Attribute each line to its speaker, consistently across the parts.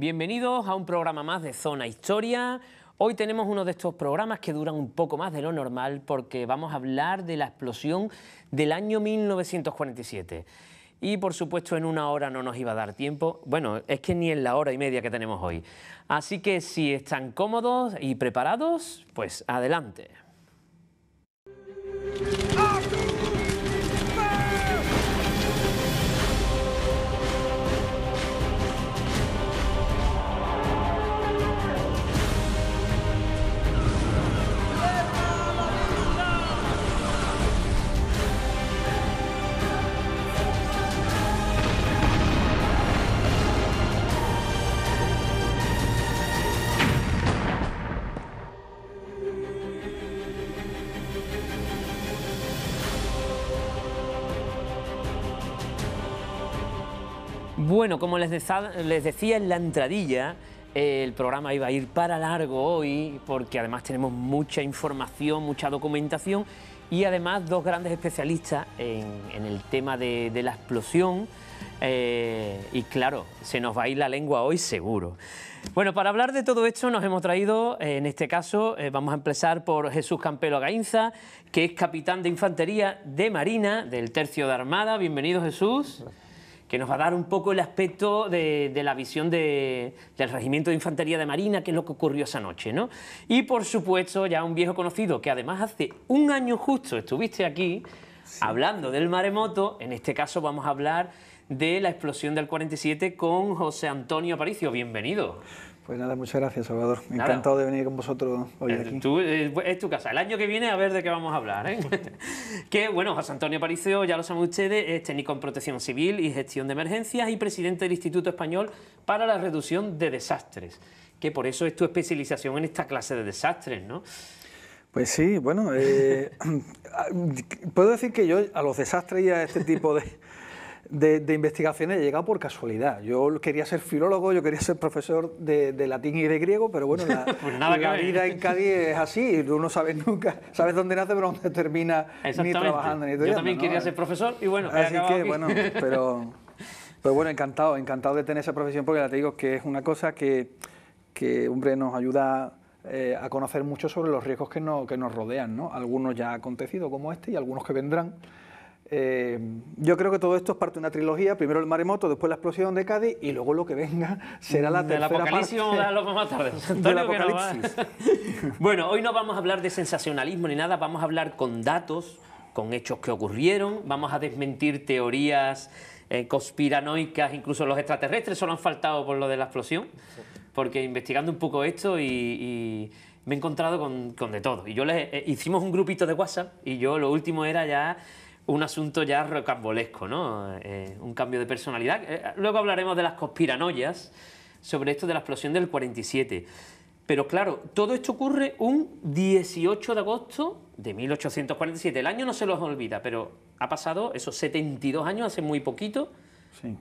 Speaker 1: Bienvenidos a un programa más de Zona Historia. Hoy tenemos uno de estos programas que duran un poco más de lo normal porque vamos a hablar de la explosión del año 1947. Y por supuesto en una hora no nos iba a dar tiempo, bueno, es que ni en la hora y media que tenemos hoy. Así que si están cómodos y preparados, pues adelante. bueno, como les, decía en la entradilla, el programa iba a ir para largo hoy porque además tenemos mucha información, mucha documentación y además dos grandes especialistas en, el tema de, la explosión. Eh, y claro, se nos va a ir la lengua hoy seguro. Bueno, para hablar de todo esto nos hemos traído, eh, en este caso, eh, vamos a empezar por Jesús Campelo Gainza, que es capitán de infantería de Marina del Tercio de Armada. Bienvenido Jesús que nos va a dar un poco el aspecto de, la visión del Regimiento de Infantería de Marina, que es lo que ocurrió esa noche, ¿no? Y por supuesto, ya un viejo conocido, que además hace un año justo estuviste aquí hablando del maremoto, en este caso vamos a hablar de la explosión del 47 con José Antonio Aparicio. Bienvenido.
Speaker 2: Pues nada, muchas gracias, Salvador. Encantado de venir con vosotros hoy es, eh, aquí. Eh,
Speaker 1: es tu casa. El año que viene a ver de qué vamos a hablar. ¿eh? que bueno, José Antonio Paricio, ya lo saben ustedes, es técnico en protección civil y gestión de emergencias y presidente del Instituto Español para la Reducción de Desastres. Que por eso es tu especialización en esta clase de desastres, ¿no?
Speaker 2: Pues sí, bueno, puedo decir que yo a los desastres y a este tipo de, de, investigaciones he llegado por casualidad. Yo quería ser filólogo, yo quería ser profesor de, latín y de griego, pero bueno, la, pues vida en Cádiz es así, tú no sabes nunca, sabes dónde nace, pero dónde termina ni trabajando ni estudiando. Yo también quería ser profesor y bueno, así que bueno, pero, pero bueno, encantado, encantado de tener esa profesión porque te digo que es una cosa que, que hombre, nos ayuda eh, a conocer mucho sobre los riesgos que, que nos rodean, ¿no? Algunos ya acontecido como este y algunos que vendrán eh, yo creo que todo esto es parte de una trilogía. Primero el maremoto, después la explosión de Cádiz y luego lo que venga será la mm,
Speaker 3: tercera del parte. Vamos más tarde. apocalipsis.
Speaker 1: bueno, hoy no vamos a hablar de sensacionalismo ni nada, vamos a hablar con datos, con hechos que ocurrieron, vamos a desmentir teorías eh, conspiranoicas, incluso los extraterrestres solo han faltado por lo de la explosión, porque investigando un poco esto y, me he encontrado con, de todo. Y yo les, eh, hicimos un grupito de WhatsApp y yo lo último era ya un asunto ya rocambolesco, ¿no? Eh, un cambio de personalidad. Eh, luego hablaremos de las conspiranoyas sobre esto de la explosión del 47. Pero claro, todo esto ocurre un 18 de agosto de 1847. El año no se los olvida, pero ha pasado esos 72 años, hace muy poquito.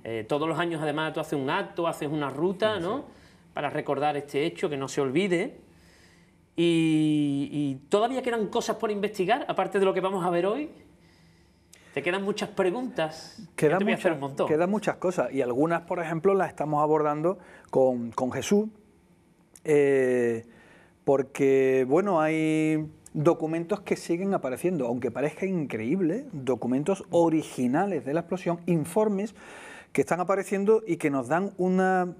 Speaker 1: Eh, todos los años, además, tú haces un acto, haces una ruta, ¿no? Para recordar este hecho, que no se olvide. y todavía quedan cosas por investigar, aparte de lo que vamos a ver hoy quedan muchas preguntas.
Speaker 2: Quedan, muchas, montón. quedan muchas cosas y algunas, por ejemplo, las estamos abordando con, Jesús, eh, porque, bueno, hay documentos que siguen apareciendo, aunque parezca increíble, documentos originales de la explosión, informes que están apareciendo y que nos dan una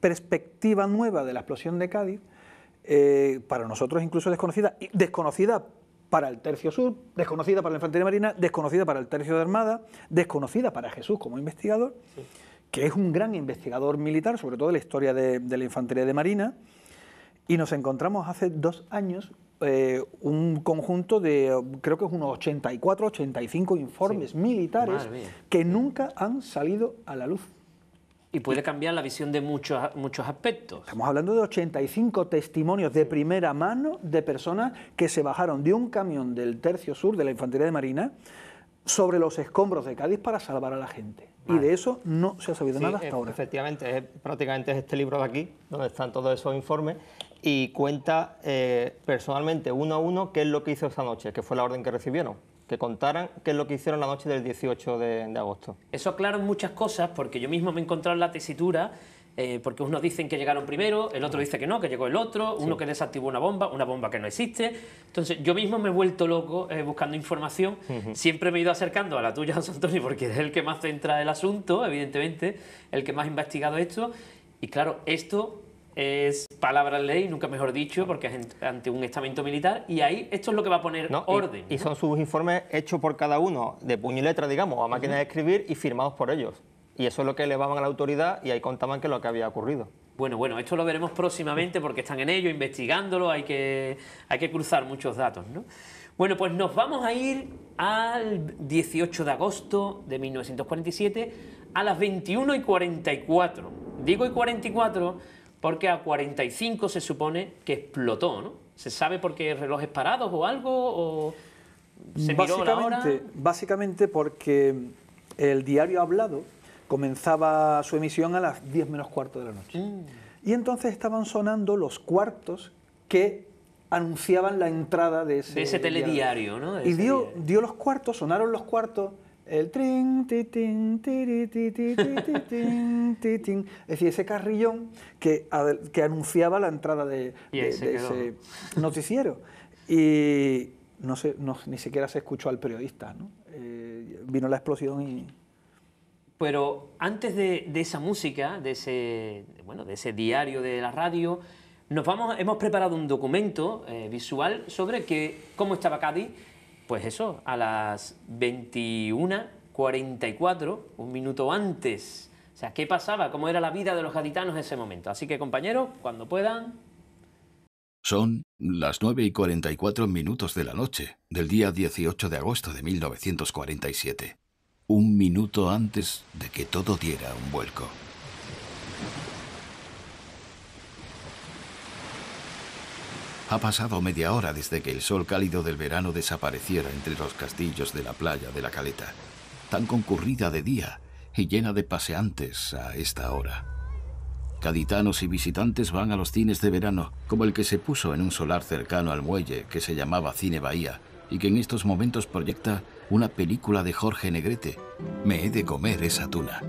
Speaker 2: perspectiva nueva de la explosión de Cádiz, eh, para nosotros incluso desconocida, desconocida para el tercio sur, desconocida para la infantería marina, desconocida para el tercio de armada, desconocida para Jesús como investigador, que es un gran investigador militar, sobre todo de la historia de, la infantería de marina. Y nos encontramos hace dos años eh, un conjunto de, creo que es unos 84, 85 informes militares que nunca han salido a la luz. Y puede
Speaker 1: cambiar la visión de muchos, muchos
Speaker 2: aspectos. Estamos hablando de 85 testimonios de primera mano de personas que se bajaron de un camión del Tercio Sur de la Infantería de Marina sobre los escombros de Cádiz para salvar a la gente. Y de eso no se ha sabido nada hasta ahora.
Speaker 4: Efectivamente, prácticamente es este libro de aquí, donde están todos esos informes, y cuenta eh, personalmente, uno a uno, qué es lo que hizo esa noche, que fue la orden que recibieron que contaran qué es lo que hicieron la noche del 18 de,
Speaker 1: agosto. Eso aclara muchas cosas porque yo mismo me he encontrado en la tesitura eh, porque unos dicen que llegaron primero, el otro dice que no, que llegó el otro, uno que desactivó una bomba, una bomba que no existe. Entonces yo mismo me he vuelto loco eh, buscando información, siempre me he ido acercando a la tuya, José Antonio, porque es el que más centra el asunto, evidentemente, el que más ha investigado esto. Y claro, esto es palabra ley, nunca mejor dicho, porque es ante un estamento militar, y ahí esto es lo que va a poner orden. Y, son
Speaker 4: sus informes hechos por cada uno, de puño y letra, digamos, a máquina de escribir y firmados por ellos. Y eso es lo que elevaban a la autoridad y
Speaker 1: ahí contaban que lo que había ocurrido. Bueno, bueno, esto lo veremos próximamente porque están en ello, investigándolo, hay que, hay que cruzar muchos datos, ¿no? Bueno, pues nos vamos a ir al 18 de agosto de 1947 a las 21 y 44. Digo y 44 porque a 45 se supone que explotó, ¿no? ¿Se sabe por qué relojes parados o algo? O
Speaker 2: básicamente, básicamente porque el diario hablado comenzaba su emisión a las 10 menos cuarto de la noche. Mm. Y entonces estaban sonando los cuartos que anunciaban la entrada de ese, telediario. ¿no? y dio, dio los cuartos, sonaron los cuartos el trin, ti, tin, tiri, ti, ti, ti, tin, Es decir, ese carrillón que, que anunciaba la entrada de, ese noticiero. Y no, se, ni siquiera se escuchó al periodista, ¿no? Eh, vino la explosión y...
Speaker 1: Pero antes de, esa música, de ese, bueno, de ese diario de la radio, nos vamos, hemos preparado un documento eh, visual sobre que, cómo estaba Cádiz pues eso, a las 21.44, un minuto antes. O sea, ¿qué pasaba? ¿Cómo era la vida de los gaditanos en ese momento? Así que compañeros, cuando puedan...
Speaker 3: Son las 9.44 y minutos de la noche del día 18 de agosto de 1947, un minuto antes de que todo diera un vuelco. Ha pasado media hora desde que el sol cálido del verano desapareciera entre los castillos de la playa de la Caleta, tan concurrida de día y llena de paseantes a esta hora. Caditanos y visitantes van a los cines de verano, como el que se puso en un solar cercano al muelle que se llamaba Cine Bahía y que en estos momentos proyecta una película de Jorge Negrete, Me he de comer esa tuna.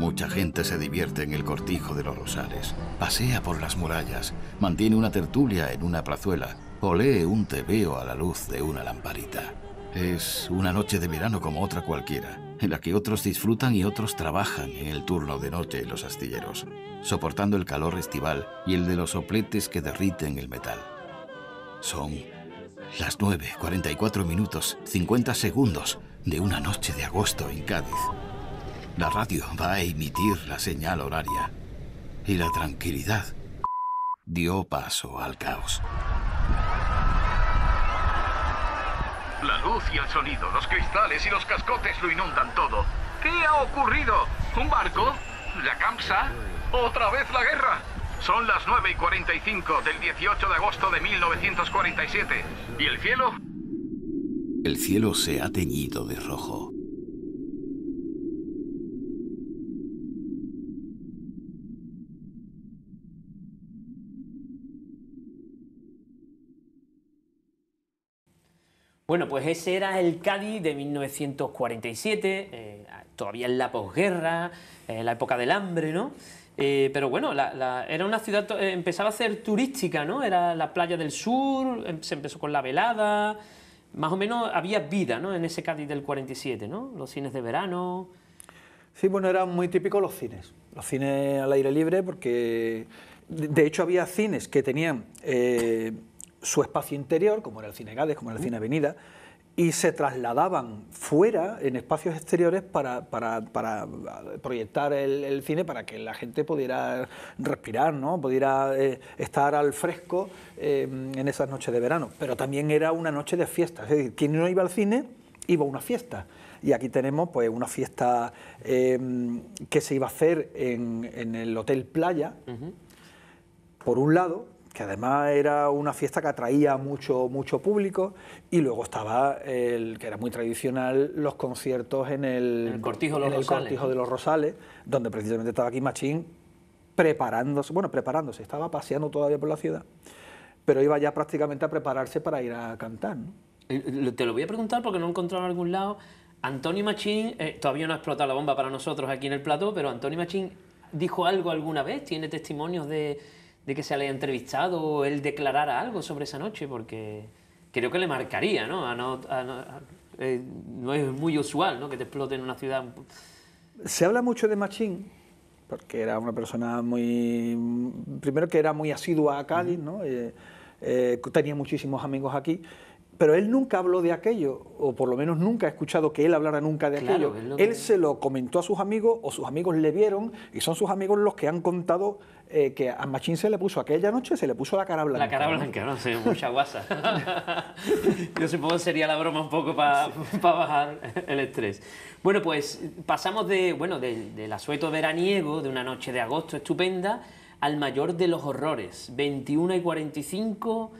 Speaker 3: Mucha gente se divierte en el cortijo de los Rosales, pasea por las murallas, mantiene una tertulia en una plazuela o lee un tebeo a la luz de una lamparita. Es una noche de verano como otra cualquiera, en la que otros disfrutan y otros trabajan en el turno de noche en los astilleros, soportando el calor estival y el de los sopletes que derriten el metal. Son las 9, 44 minutos, 50 segundos de una noche de agosto en Cádiz. La radio va a emitir la señal horaria. Y la tranquilidad dio paso al caos. La luz y el sonido, los cristales y los cascotes lo inundan todo. ¿Qué ha ocurrido? ¿Un barco? ¿La Campsa? ¿Otra vez la guerra? Son las 9 y 45 del 18 de agosto de 1947. ¿Y el cielo? El cielo se ha teñido de rojo.
Speaker 1: Bueno, pues ese era el Cádiz de 1947, eh, todavía en la posguerra, eh, en la época del hambre, ¿no? Eh, pero bueno, era una ciudad, empezaba a ser turística, ¿no? Era la playa del sur, em, se empezó con la velada, más o menos había vida, ¿no? En ese Cádiz del 47, ¿no? Los cines de
Speaker 2: verano. Sí, bueno, eran muy típicos los cines, los cines al aire libre, porque de hecho había cines que tenían su espacio interior, como era el Cine Gades, como era el Cine Avenida, y se trasladaban fuera, en espacios exteriores, para, proyectar el, cine, para que la gente pudiera respirar, ¿no? pudiera eh, estar al fresco em, en esas noches de verano. Pero también era una noche de fiesta es decir, quien no iba al cine iba a una fiesta. Y aquí tenemos pues, una fiesta em, que se iba a hacer en, el Hotel Playa, por un lado, que además era una fiesta que atraía mucho, mucho público, y luego estaba el que era muy tradicional, los conciertos en el, Cortijo, de los Rosales, donde precisamente estaba aquí Machín preparándose, bueno, preparándose, estaba paseando todavía por la ciudad, pero iba ya prácticamente a prepararse para ir a cantar.
Speaker 1: Eh, eh, te lo voy a preguntar porque no he encontrado en algún lado. Antonio Machín, eh, todavía no ha explotado la bomba para nosotros aquí en el plató, pero Antonio Machín dijo algo alguna vez, tiene testimonios de, de que se le haya entrevistado o él declarara algo sobre esa noche, porque creo que le marcaría, ¿no? Eh, no, es muy usual ¿no? que te explote en una ciudad.
Speaker 2: Se habla mucho de Machín, porque era una persona muy. Primero que era muy asidua a Cali ¿no? Eh, eh, tenía muchísimos amigos aquí pero él nunca habló de aquello, o por lo menos nunca he escuchado que él hablara nunca de aquello. Él se lo comentó a sus amigos, o sus amigos le vieron, y son sus amigos los que han contado eh, que a Machín se le puso aquella noche, se le puso la cara blanca. La cara blanca,
Speaker 1: no sé, mucha guasa. Yo supongo que sería la broma un poco para bajar el estrés. Bueno, pues pasamos de, bueno, del asueto veraniego, de una noche de agosto estupenda, al mayor de los horrores, 21 y 45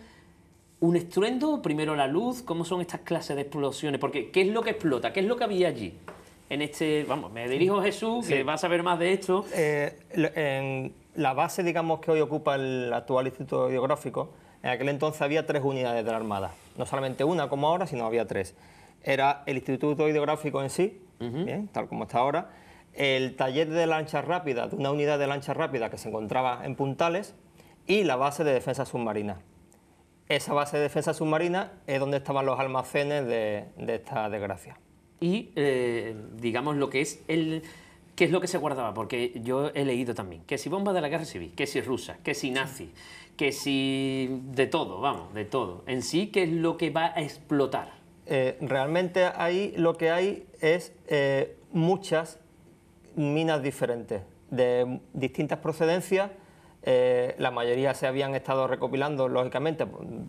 Speaker 1: un estruendo, primero la luz, ¿cómo son estas clases de explosiones? Porque, ¿qué es lo que explota? ¿Qué es lo que había allí? En este, vamos, me dirijo Jesús, que va a saber más de esto. Eh, en la base,
Speaker 4: digamos, que hoy ocupa el actual Instituto Hidrográfico, en aquel entonces había tres unidades de la Armada. No solamente una como ahora, sino había tres. Era el Instituto Hidrográfico en sí, tal como está ahora, el taller de lancha rápida, una unidad de lancha rápida que se encontraba en Puntales, y la base de defensa submarina esa base de defensa submarina
Speaker 1: es donde estaban los almacenes de, esta desgracia. Y eh, digamos lo que es el... ¿Qué es lo que se guardaba? Porque yo he leído también que si bomba de la guerra civil, que si rusa, que si nazi, que si de todo, vamos, de todo. En sí, ¿qué es lo que va a explotar?
Speaker 4: Eh, realmente ahí lo que hay es eh, muchas minas diferentes, de distintas procedencias eh, la mayoría se habían estado recopilando, lógicamente,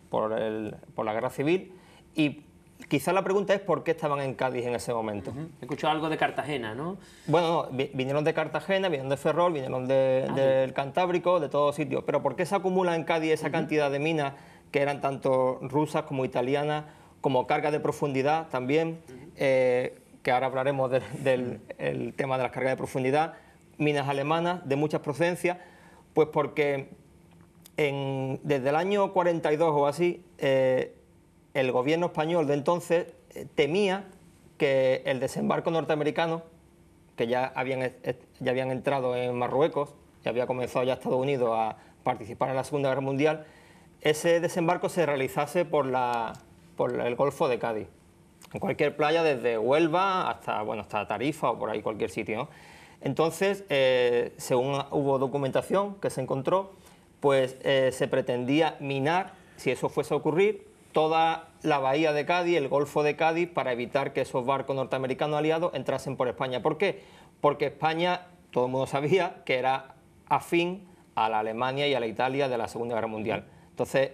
Speaker 4: por, la guerra civil. Y quizá la pregunta es por qué estaban en Cádiz en ese momento. He escuchado
Speaker 1: algo de Cartagena, ¿no?
Speaker 4: Bueno, vinieron de Cartagena, vinieron de Ferrol, vinieron ah, del Cantábrico, de todos sitios. Pero ¿por qué se acumula en Cádiz esa cantidad de minas que eran tanto rusas como italianas, como carga de profundidad también? Eh, que ahora hablaremos del tema de las cargas de profundidad, minas alemanas de muchas procedencias, pues porque desde el año 42 o así, eh, el gobierno español de entonces eh, temía que el desembarco norteamericano, que ya habían, entrado en Marruecos, ya había comenzado ya Estados Unidos a participar en la Segunda Guerra Mundial, ese desembarco se realizase por, la, por el Golfo de Cádiz, en cualquier playa desde Huelva hasta, bueno, hasta Tarifa o por ahí cualquier sitio. Entonces, eh, según hubo documentación que se encontró, pues eh, se pretendía minar, si eso fuese a ocurrir, toda la bahía de Cádiz, el Golfo de Cádiz, para evitar que esos barcos norteamericanos aliados entrasen por España. ¿Por qué? Porque España, todo el mundo sabía que era afín a la Alemania y a la Italia de la Segunda Guerra Mundial. Entonces,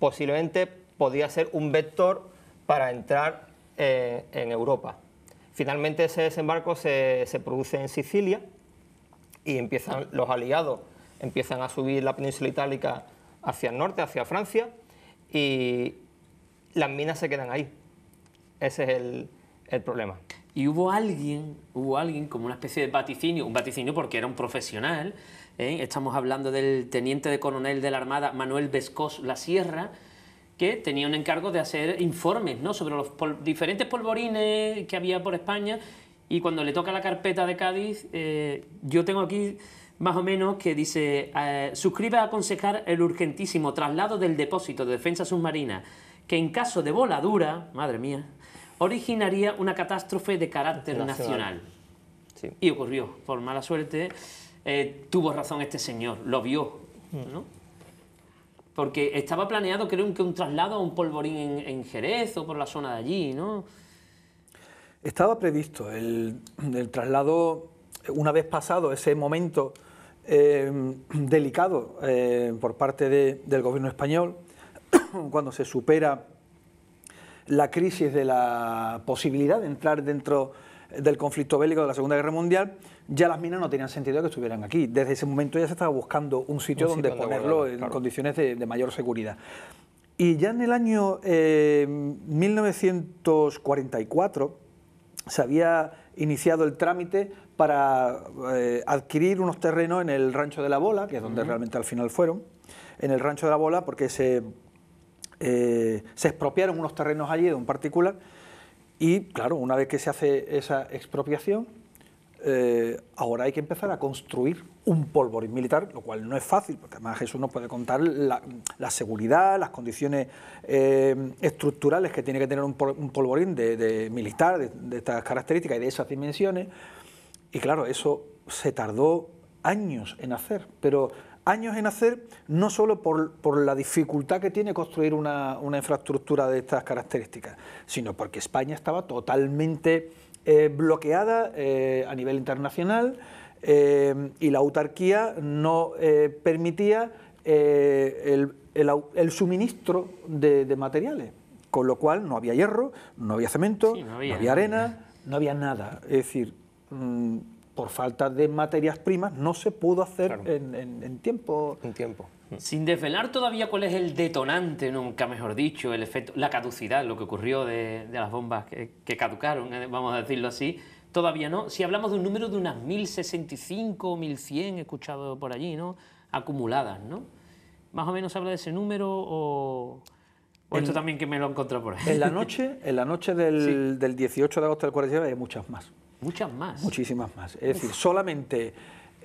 Speaker 4: posiblemente podía ser un vector para entrar eh, en Europa. Finalmente ese desembarco se, produce en Sicilia y empiezan los aliados empiezan a subir la península itálica hacia el norte, hacia Francia, y
Speaker 1: las minas se quedan ahí. Ese es el, problema. Y hubo alguien, hubo alguien como una especie de vaticinio, un vaticinio porque era un profesional, ¿eh? estamos hablando del teniente de coronel de la Armada Manuel Vescoz La Sierra, que tenía un encargo de hacer informes ¿no? sobre los diferentes polvorines que había por España y cuando le toca la carpeta de Cádiz, eh, yo tengo aquí más o menos que dice, eh, suscribe a aconsejar el urgentísimo traslado del depósito de defensa submarina, que en caso de voladura, madre mía, originaría una catástrofe de carácter nacional. Y ocurrió, por mala suerte, eh, tuvo razón este señor, lo vio. ¿no? Porque estaba planeado, creo que un traslado a un polvorín en, Jerez o por la zona de allí, ¿no?
Speaker 2: Estaba previsto el, traslado, una vez pasado ese momento eh, delicado eh, por parte del gobierno español, cuando se supera la crisis de la posibilidad de entrar dentro del conflicto bélico de la Segunda Guerra Mundial, ya las minas no tenían sentido que estuvieran aquí. Desde ese momento ya se estaba buscando un sitio, donde, ponerlo en condiciones de, mayor seguridad. Y ya en el año 1944 eh, se había iniciado el trámite para eh, adquirir unos terrenos en el Rancho de la Bola, que es donde realmente al final fueron, en el Rancho de la Bola, porque se, eh, se expropiaron unos terrenos allí de un particular. Y claro, una vez que se hace esa expropiación, eh, ahora hay que empezar a construir un polvorín militar, lo cual no es fácil, porque además Jesús nos puede contar la, seguridad, las condiciones eh, estructurales que tiene que tener un, polvorín de, militar de, estas características y de esas dimensiones. Y claro, eso se tardó años en hacer, pero años en hacer no solo por, la dificultad que tiene construir una infraestructura de estas características, sino porque España estaba totalmente eh, bloqueada eh, a nivel internacional eh, y la autarquía no permitía el, suministro de, materiales, con lo cual no había hierro, no había cemento, no, había, arena, no había nada. Es decir, mm, por falta de materias primas no se pudo hacer En tiempo.
Speaker 1: Sin desvelar todavía cuál es el detonante, nunca mejor dicho, el efecto, la caducidad, lo que ocurrió de, las bombas que, caducaron, eh, vamos a decirlo así, todavía no. Si hablamos de un número de unas 1065, 1100, he escuchado por allí, ¿no? Acumuladas, ¿no? Más o menos habla de ese número o... esto también que me lo encontró
Speaker 2: por ahí. En la noche, en la noche del, 18 de agosto del 49 hay muchas más. Muchas más. Muchísimas más. Es decir, solamente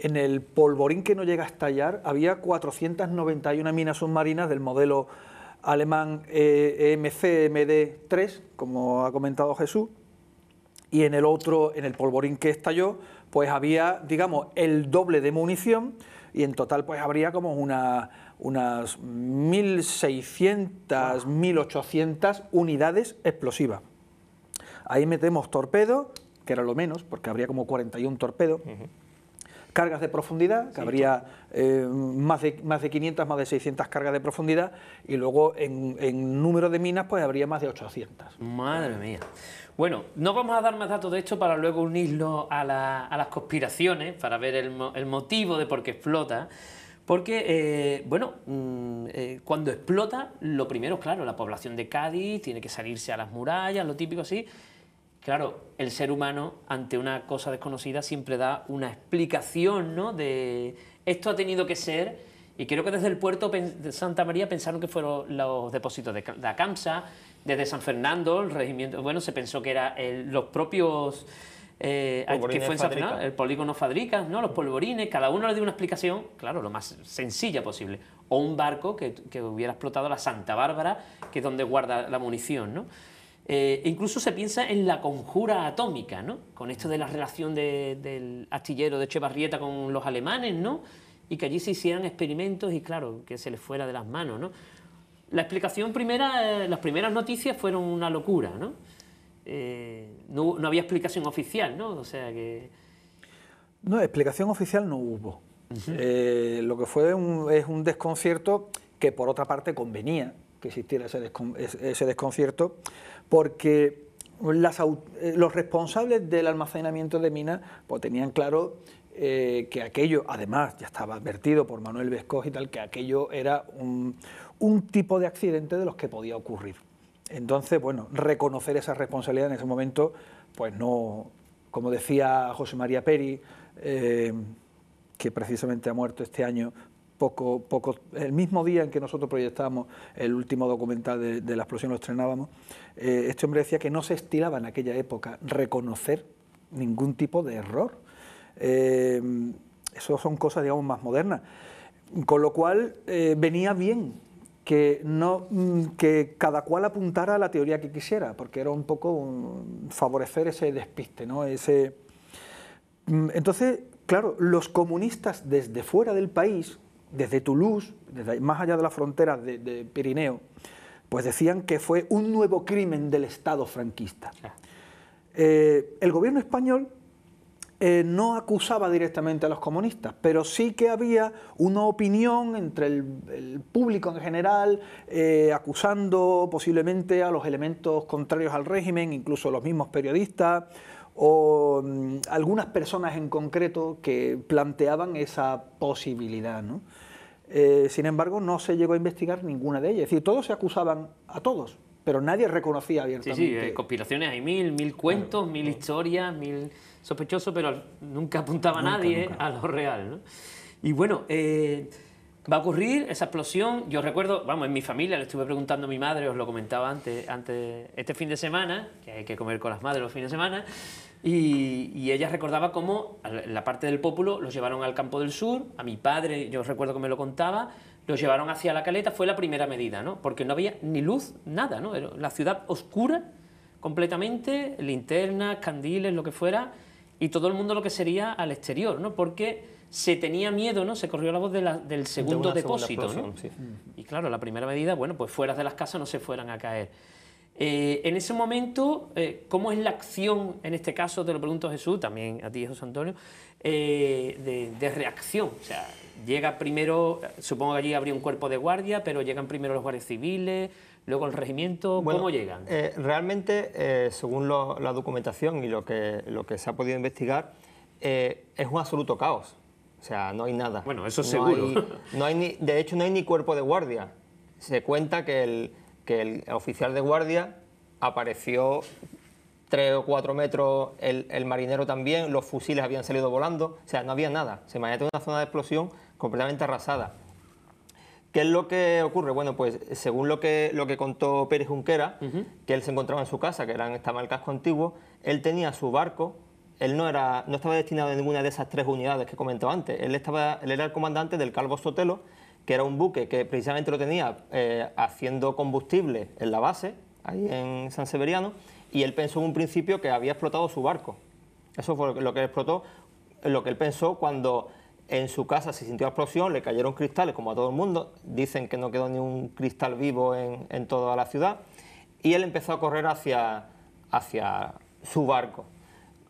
Speaker 2: en el polvorín que no llega a estallar había 491 minas submarinas del modelo alemán eh, e mcmd e 3 como ha comentado Jesús, y en el otro, en el polvorín que estalló, pues había, digamos, el doble de munición y en total pues habría como unas 1.600, 1.800 unidades explosivas. Ahí metemos torpedo, que era lo menos, porque habría como 41 torpedos cargas de profundidad, que habría eh, más, de, más de 500, más de 600 cargas de profundidad, y luego en, número de minas pues habría más de 800. Madre mía. Bueno, no vamos a dar más datos de esto para luego unirlo
Speaker 1: a, las conspiraciones, para ver el, motivo de por qué explota. Porque, eh, bueno, mm, eh, cuando explota, lo primero, claro, la población de Cádiz tiene que salirse a las murallas, lo típico así claro, el ser humano ante una cosa desconocida siempre da una explicación, ¿no? De esto ha tenido que ser. Y creo que desde el puerto de Santa María pensaron que fueron los depósitos de, de Acamsa, desde San Fernando, el regimiento, bueno, se pensó que eran los propios eh, que fue en el polígono Fadricas, ¿no? los polvorines, cada uno le dio una explicación, claro, lo más sencilla posible. O un barco que, que hubiera explotado la Santa Bárbara, que es donde guarda la munición, ¿no? Eh, incluso se piensa en la conjura atómica, ¿no? Con esto de la relación del astillero de Chevarrieta con los alemanes, ¿no? Y que allí se hicieran experimentos y, claro, que se les fuera de las manos, La explicación primera, eh, las primeras noticias fueron una locura, ¿no? Eh, ¿no? había explicación oficial, ¿no? O sea
Speaker 2: No, explicación oficial no hubo. lo que fue es un desconcierto que por otra parte convenía, que existiera ese, desconcierto, porque eh, los responsables del almacenamiento de minas pues, tenían claro eh, que aquello, además ya estaba advertido por Manuel Vescoz y tal, que aquello era un, tipo de accidente de los que podía ocurrir. Entonces, bueno, reconocer esa responsabilidad en ese momento, pues no, como decía José María Peri, eh, que precisamente ha muerto este año, poco, poco, el mismo día en que nosotros proyectábamos el último documental de, la explosión, lo estrenábamos, eh, este hombre decía que no se estilaba en aquella época reconocer ningún tipo de error. Eh, eso son cosas, digamos, más modernas. Con lo cual, eh, venía bien que, no, mm, que cada cual apuntara a la teoría que quisiera, porque era un poco un, favorecer ese despiste, ¿no? Ese, mm, entonces, claro, los comunistas desde fuera del país, desde Toulouse, más allá de las fronteras de, Pirineo, pues decían que fue un nuevo crimen del Estado franquista. Ah. Eh, el gobierno español eh, no acusaba directamente a los comunistas, pero sí que había una opinión entre el, público en general eh, acusando posiblemente a los elementos contrarios al régimen, incluso los mismos periodistas o mm, algunas personas en concreto que planteaban esa posibilidad. ¿no? Eh, sin embargo, no se llegó a investigar ninguna de ellas. Es decir, todos se acusaban a todos, pero nadie reconocía abiertamente. Sí, sí, eh,
Speaker 1: conspiraciones hay mil, mil cuentos, mil historias, mil sospechosos, pero nunca apuntaba nadie a lo real. Y bueno, eh, va a ocurrir esa explosión. Yo recuerdo, vamos, en mi familia le estuve preguntando a mi madre, os lo comentaba antes, antes este fin de semana, que hay que comer con las madres los fines de semana. Y, ella recordaba cómo la parte del Pópulo los llevaron al Campo del Sur, a mi padre, yo recuerdo que me lo contaba, los llevaron hacia la caleta, fue la primera medida, ¿no? Porque no había ni luz, nada, ¿no? La ciudad oscura completamente, linternas, candiles, lo que fuera, y todo el mundo lo que sería al exterior, ¿no? Porque se tenía miedo, ¿no? Se corrió la voz del segundo depósito, Y claro, la primera medida, bueno, pues fuera de las casas no se fueran a caer. Eh, en ese momento, eh, ¿cómo es la acción, en este caso te lo pregunto Jesús, también a ti José Antonio, eh, de, reacción? O sea, llega primero, supongo que allí habría un cuerpo de guardia, pero llegan primero los guardias civiles, luego el regimiento, ¿cómo llegan?
Speaker 4: realmente, según la documentación y lo que, se ha podido investigar, es un absoluto caos. O sea, no hay nada. Bueno, eso es seguro. no hay de hecho, no hay ni cuerpo de guardia. Se cuenta que el, que el oficial de guardia apareció tres o cuatro metros, el, marinero también, los fusiles habían salido volando, o sea, no había nada. Se imagina una zona de explosión completamente arrasada. ¿Qué es lo que ocurre? Bueno, pues según lo que, lo que contó Pérez Junquera, que él se encontraba en su casa, que era, estaba en el casco antiguo, él tenía su barco, él no, era, no estaba destinado a ninguna de esas tres unidades que comentó antes, él, estaba, él era el comandante del Calvo Sotelo, que era un buque que precisamente lo tenía eh, haciendo combustible en la base, ahí en San Severiano, y él pensó en un principio que había explotado su barco. Eso fue lo que explotó, lo que él pensó cuando en su casa se sintió la explosión, le cayeron cristales, como a todo el mundo, dicen que no quedó ni un cristal vivo en, toda la ciudad, y él empezó a correr hacia, hacia su barco.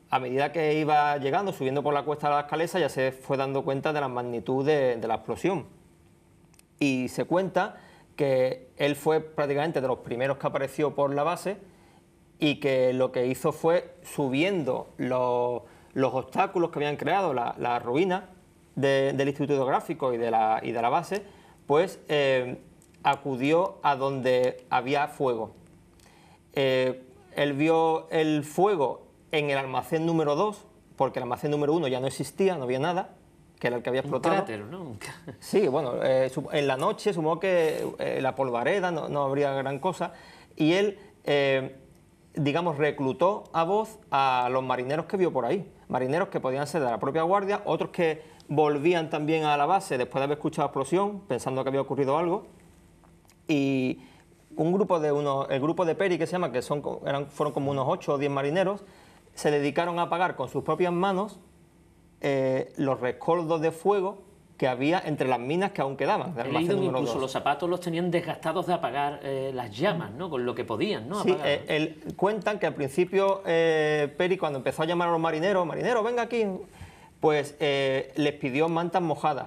Speaker 4: A medida que iba llegando, subiendo por la cuesta de la escaleza, ya se fue dando cuenta de la magnitud de la explosión y se cuenta que él fue prácticamente de los primeros que apareció por la base y que lo que hizo fue subiendo los, obstáculos que habían creado la, ruina del Instituto Gráfico y de la, y de la base, pues eh, acudió a donde había fuego. Eh, él vio el fuego en el almacén número 2, porque el almacén número 1 ya no existía, no había nada, que era el que había explotado. sí, bueno, eh, en la noche supongo que eh, la polvareda no, habría gran cosa y él, eh, digamos, reclutó a voz a los marineros que vio por ahí, marineros que podían ser de la propia guardia, otros que volvían también a la base después de haber escuchado explosión, pensando que había ocurrido algo y un grupo de uno, el grupo de Peri que se llama, que son, eran, fueron como unos 8 o 10 marineros, se dedicaron a pagar con sus propias manos eh, los recordos de fuego que había entre las minas que aún quedaban. incluso los
Speaker 1: zapatos los tenían desgastados de apagar eh, las llamas, ¿no? Con lo que podían, ¿no? Eh,
Speaker 4: cuentan que al principio Peri, cuando empezó a llamar a los marineros, marineros, venga aquí, pues les pidió mantas mojadas.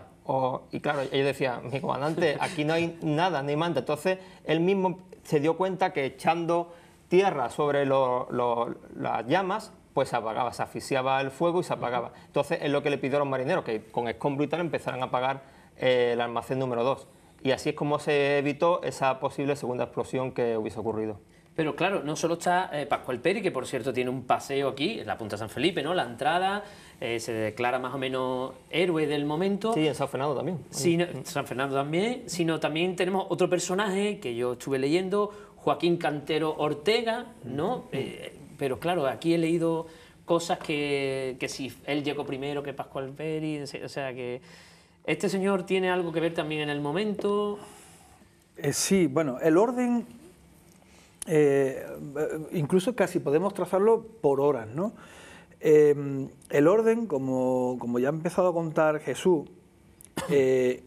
Speaker 4: y claro, ellos decían, mi comandante, aquí no hay nada, ni manta. Entonces, él mismo se dio cuenta que echando tierra sobre las llamas, pues se apagaba, se asfixiaba el fuego y se apagaba. Entonces es lo que le pidió a los marineros, que con escombro y tal empezaran a apagar eh, el almacén número 2. Y así es como se evitó esa posible segunda explosión que hubiese ocurrido.
Speaker 1: Pero claro, no solo está eh, Pascual Peri, que por cierto tiene un paseo aquí, en la Punta San Felipe, ¿no? La entrada, eh, se declara más o menos héroe del momento. Sí, en San Fernando también. en San Fernando también, sino también tenemos otro personaje que yo estuve leyendo, Joaquín Cantero Ortega, ¿no? Pero claro, aquí he leído cosas que, si él llegó primero que Pascual Peri, o sea que este señor tiene algo que ver también en el momento.
Speaker 2: Eh, sí, bueno, el orden, eh, incluso casi podemos trazarlo por horas, ¿no? Eh, el orden, como, como, ya ha empezado a contar Jesús, es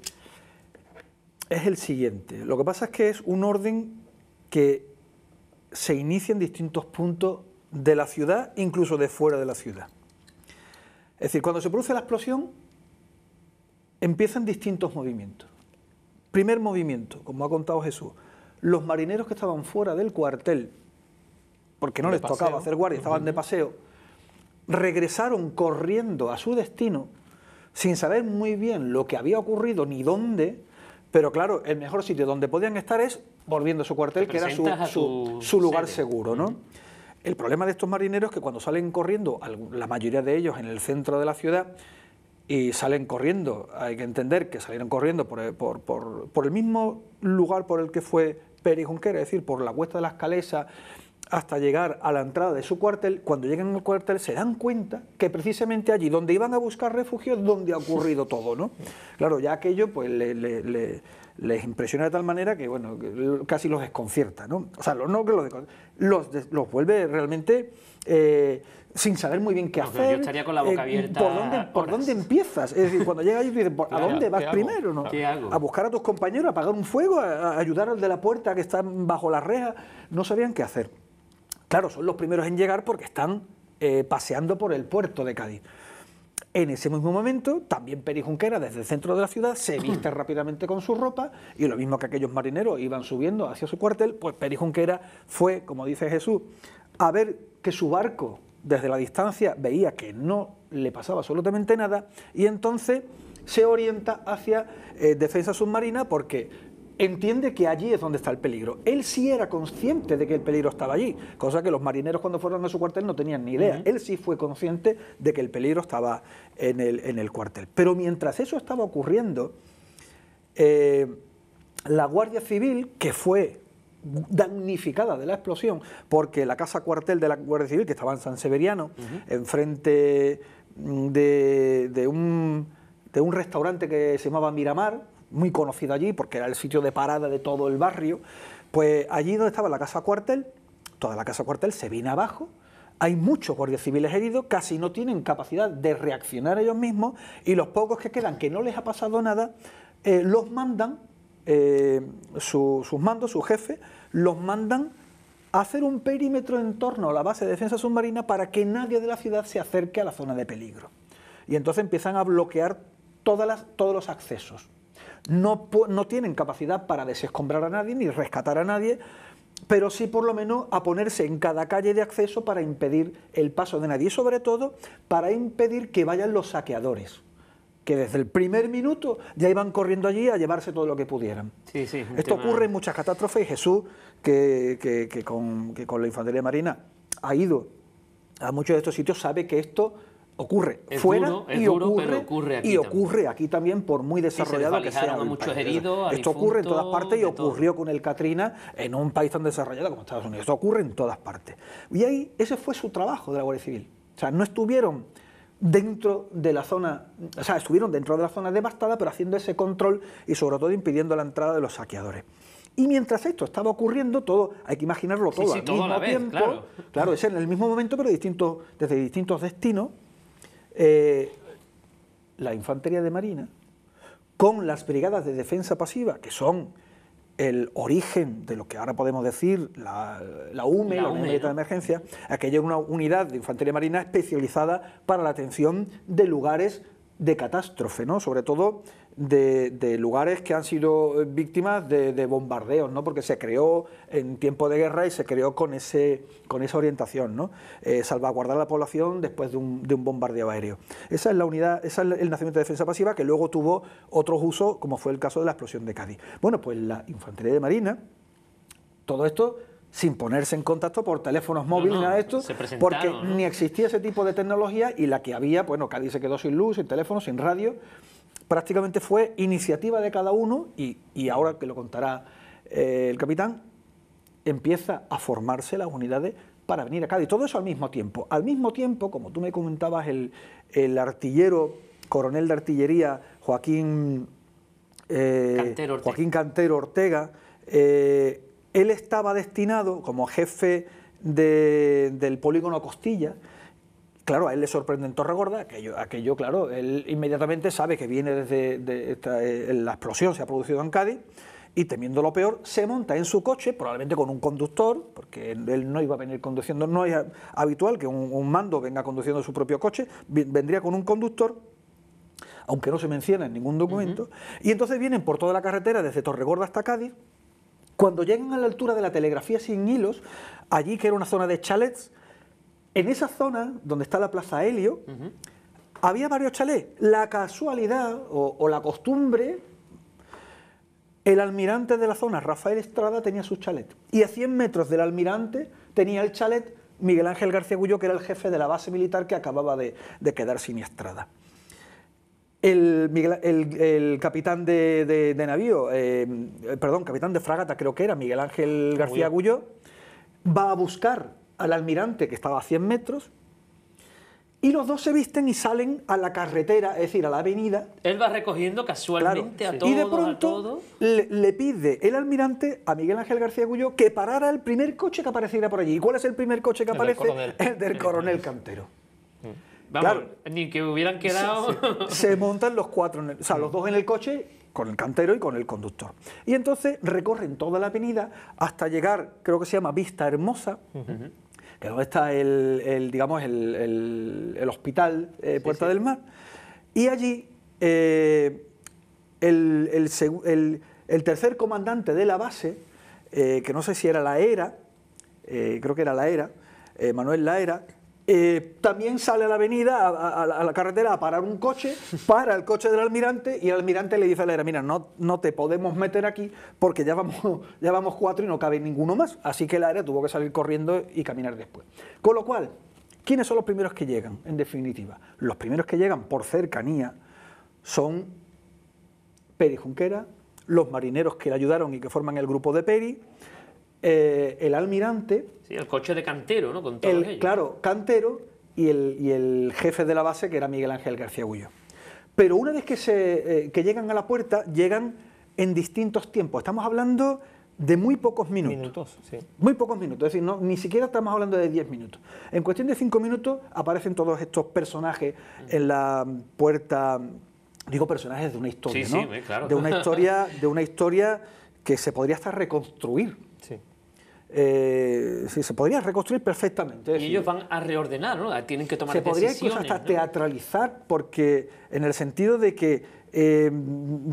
Speaker 2: el siguiente. Lo que pasa es que es un orden que se inicia en distintos puntos de la ciudad, incluso de fuera de la ciudad. Es decir, cuando se produce la explosión, empiezan distintos movimientos. Primer movimiento, como ha contado Jesús, los marineros que estaban fuera del cuartel, porque no les tocaba hacer guardia, estaban de paseo, regresaron corriendo a su destino sin saber muy bien lo que había ocurrido ni dónde, pero claro, el mejor sitio donde podían estar es volviendo a su cuartel, que era su, lugar seguro. ¿no? El problema de estos marineros es que cuando salen corriendo, la mayoría de ellos en el centro de la ciudad, y salen corriendo, hay que entender que salieron corriendo por, el mismo lugar por el que fue Pérez Junquera, es decir, por la cuesta de las Calesas, hasta llegar a la entrada de su cuartel, cuando llegan al cuartel se dan cuenta que precisamente allí donde iban a buscar refugio es donde ha ocurrido todo, ¿no? Claro, ya aquello pues les impresiona de tal manera que, bueno, casi los desconcierta, ¿no? O sea, los, no que los los, vuelve realmente eh, sin saber muy bien qué hacer. Yo estaría con la boca eh, abierta. ¿por dónde, empiezas? Es decir, cuando llegas ¿a dónde vas primero? A buscar a tus compañeros, a apagar un fuego, a, a ayudar al de la puerta que está bajo la reja. No sabían qué hacer. Claro, son los primeros en llegar porque están eh, paseando por el puerto de Cádiz. En ese mismo momento, también Peri Junquera, desde el centro de la ciudad, se viste rápidamente con su ropa y lo mismo que aquellos marineros iban subiendo hacia su cuartel, pues Peri Junquera fue, como dice Jesús, a ver que su barco desde la distancia veía que no le pasaba absolutamente nada y entonces se orienta hacia eh, defensa submarina porque entiende que allí es donde está el peligro. Él sí era consciente de que el peligro estaba allí, cosa que los marineros cuando fueron a su cuartel no tenían ni idea. Él sí fue consciente de que el peligro estaba en el, en el cuartel. Pero mientras eso estaba ocurriendo, eh, la Guardia Civil, que fue damnificada de la explosión, porque la casa cuartel de la Guardia Civil, que estaba en San Severiano, enfrente de, de, un, de un restaurante que se llamaba Miramar, muy conocido allí porque era el sitio de parada de todo el barrio, pues allí donde estaba la casa cuartel, toda la casa cuartel se viene abajo, hay muchos guardias civiles heridos, casi no tienen capacidad de reaccionar ellos mismos y los pocos que quedan que no les ha pasado nada, eh, los mandan, eh, sus mandos, sus jefes, los mandan a hacer un perímetro en torno a la base de defensa submarina para que nadie de la ciudad se acerque a la zona de peligro. Y entonces empiezan a bloquear todas todos los accesos no, tienen capacidad para desescombrar a nadie ni rescatar a nadie, pero sí por lo menos a ponerse en cada calle de acceso para impedir el paso de nadie y sobre todo para impedir que vayan los saqueadores que desde el primer minuto ya iban corriendo allí a llevarse todo lo que pudieran.
Speaker 4: Esto ocurre en
Speaker 2: muchas catástrofes y Jesús, que, con, que con la Infantería Marina ha ido a muchos de estos sitios, sabe que esto ocurre fuera y ocurre, aquí y ocurre aquí también por muy desarrollado que sea esto ocurre en todas partes y ocurrió con el Katrina en un país tan desarrollado como Estados Unidos esto ocurre en todas partes y ahí ese fue su trabajo de la Guardia Civil o sea no estuvieron dentro de la zona, o sea, estuvieron dentro de la zona devastada, pero haciendo ese control y sobre todo impidiendo la entrada de los saqueadores. Y mientras esto estaba ocurriendo, todo, hay que imaginarlo todo al mismo tiempo. Claro. claro. es en el mismo momento, pero distintos, desde distintos destinos. Eh, la Infantería de Marina, con las Brigadas de Defensa Pasiva, que son el origen de lo que ahora podemos decir la, la UME, la, Unidad de Emergencia, aquella es una unidad de Infantería Marina especializada para la atención de lugares de catástrofe, ¿no? sobre todo de, lugares que han sido eh, víctimas de, bombardeos, ¿no? porque se creó en tiempo de guerra y se creó con, ese, con esa orientación, ¿no? Eh, salvaguardar a la población después de un, de un, bombardeo aéreo. Esa es la unidad, ese es el nacimiento de defensa pasiva que luego tuvo otros usos, como fue el caso de la explosión de Cádiz. Bueno, pues la infantería de Marina, todo esto sin ponerse en contacto por teléfonos móviles, nada de esto, porque ni existía ese tipo de tecnología y la que había, bueno, Cádiz se quedó sin luz, sin teléfono, sin radio, prácticamente fue iniciativa de cada uno y, y ahora que lo contará eh, el capitán, empieza a formarse las unidades para venir acá y Todo eso al mismo tiempo. Al mismo tiempo, como tú me comentabas, el, artillero, coronel de artillería Joaquín, eh, Cantero Ortega, Joaquín Cantero Ortega eh, él estaba destinado como jefe del polígono Costilla, Claro, a él le sorprende en Torregorda, aquello, aquello claro, él inmediatamente sabe que viene desde eh, la explosión, se ha producido en Cádiz, y temiendo lo peor, se monta en su coche, probablemente con un conductor, porque él no iba a venir conduciendo, no es habitual que un, mando venga conduciendo su propio coche, vendría con un conductor, aunque no se menciona en ningún documento, y entonces vienen por toda la carretera, desde Torregorda hasta Cádiz, cuando llegan a la altura de la telegrafía sin hilos, allí que era una zona de chalets, en esa zona donde está la Plaza Helio, había varios chalets. La casualidad o, la costumbre, el almirante de la zona, Rafael Estrada, tenía su chalet. Y a 100 metros del almirante tenía el chalet Miguel Ángel García Gullo, que era el jefe de la base militar que acababa de, quedar sin Estrada. El, capitán de, navío, eh, perdón, capitán de fragata creo que era, Miguel Ángel García Gullo, va a buscar al almirante que estaba a 100 metros, y los dos se visten y salen a la carretera, es decir, a la avenida.
Speaker 1: Él va recogiendo casualmente a a sí. Y de pronto
Speaker 2: le, pide el almirante a Miguel Ángel García Gullo que parara el primer coche que apareciera por allí. ¿Y cuál es el primer coche que aparece? El del coronel, Cantero. Vamos, claro,
Speaker 1: ni que hubieran quedado.
Speaker 2: Se, montan los cuatro, o sea, los dos en el coche con el cantero y con el conductor. Y entonces recorren toda la avenida hasta llegar, creo que se llama Vista Hermosa, está el, digamos, el, hospital eh, Puerta del Mar. Y allí eh, el, tercer comandante de la base, eh, que no sé si era la ERA, creo que era la ERA, Manuel Laera, eh, también sale a la avenida, a, la carretera, a parar un coche, para el coche del almirante y el almirante le dice a la era, mira, no, no te podemos meter aquí porque ya vamos, ya vamos cuatro y no cabe ninguno más. Así que la era tuvo que salir corriendo y caminar después. Con lo cual, ¿quiénes son los primeros que llegan, en definitiva? Los primeros que llegan por cercanía son Peri Junquera, los marineros que le ayudaron y que forman el grupo de Peri, eh, el almirante... Sí,
Speaker 1: el coche de Cantero, ¿no? Con el,
Speaker 2: Claro, Cantero y el, jefe de la base, que era Miguel Ángel García Gullo. Pero una vez que, se, eh, llegan a la puerta, llegan en distintos tiempos. Estamos hablando de muy pocos
Speaker 4: minutos. sí.
Speaker 2: Muy pocos minutos, es decir, no, ni siquiera estamos hablando de 10 minutos. En cuestión de cinco minutos aparecen todos estos personajes en la puerta, digo personajes de una historia, ¿no? De una historia, de una historia que se podría hasta reconstruir eh, sí, se podría reconstruir perfectamente.
Speaker 1: Y ellos van a reordenar, ¿no? Tienen que tomar se decisiones. Se podría incluso hasta
Speaker 2: teatralizar, porque en el sentido de que eh,